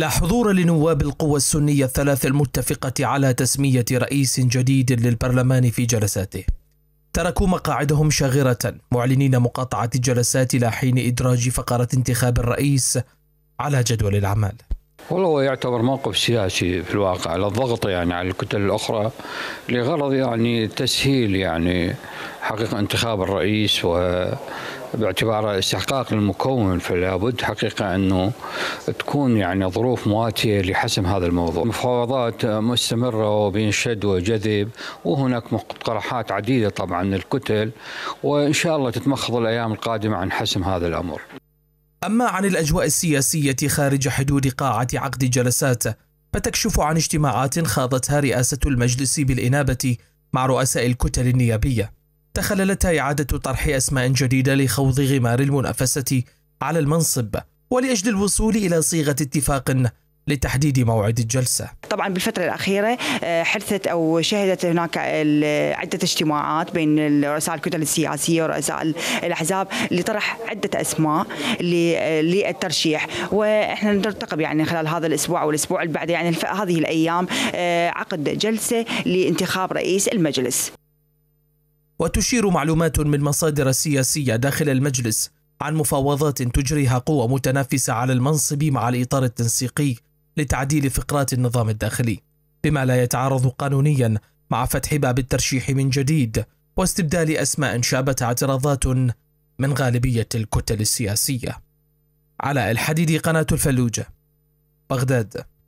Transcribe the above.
لا حضور لنواب القوى السنية الثلاث المتفقة على تسمية رئيس جديد للبرلمان في جلساته. تركوا مقاعدهم شاغرة معلنين مقاطعة الجلسات إلى حين إدراج فقرة انتخاب الرئيس على جدول الأعمال. والله هو يعتبر موقف سياسي في الواقع للضغط يعني على الكتل الاخرى لغرض يعني تسهيل يعني حقيقه انتخاب الرئيس و باعتباره استحقاق للمكون فلا بد حقيقه انه تكون يعني ظروف مواتيه لحسم هذا الموضوع مفاوضات مستمره وبين شد وجذب وهناك مقترحات عديده طبعا الكتل وان شاء الله تتمخض الايام القادمه عن حسم هذا الامر أما عن الأجواء السياسية خارج حدود قاعة عقد جلسات فتكشف عن اجتماعات خاضتها رئاسة المجلس بالإنابة مع رؤساء الكتل النيابية تخللتها إعادة طرح أسماء جديدة لخوض غمار المنافسة على المنصب ولأجل الوصول إلى صيغة اتفاق لتحديد موعد الجلسة طبعا بالفترة الأخيرة آه، حدثت أو شهدت هناك عدة اجتماعات بين رؤساء الكتل السياسية ورؤساء الأحزاب لطرح عدة أسماء آه، للترشيح وإحنا نرتقب يعني خلال هذا الأسبوع والأسبوع اللي بعده يعني هذه الأيام آه، عقد جلسة لانتخاب رئيس المجلس وتشير معلومات من مصادر سياسية داخل المجلس عن مفاوضات تجريها قوى متنافسة على المنصب مع الإطار التنسيقي لتعديل فقرات النظام الداخلي بما لا يتعارض قانونيا مع فتح باب الترشيح من جديد واستبدال أسماء شابت اعتراضات من غالبية الكتل السياسية على الحديد قناة الفلوجة بغداد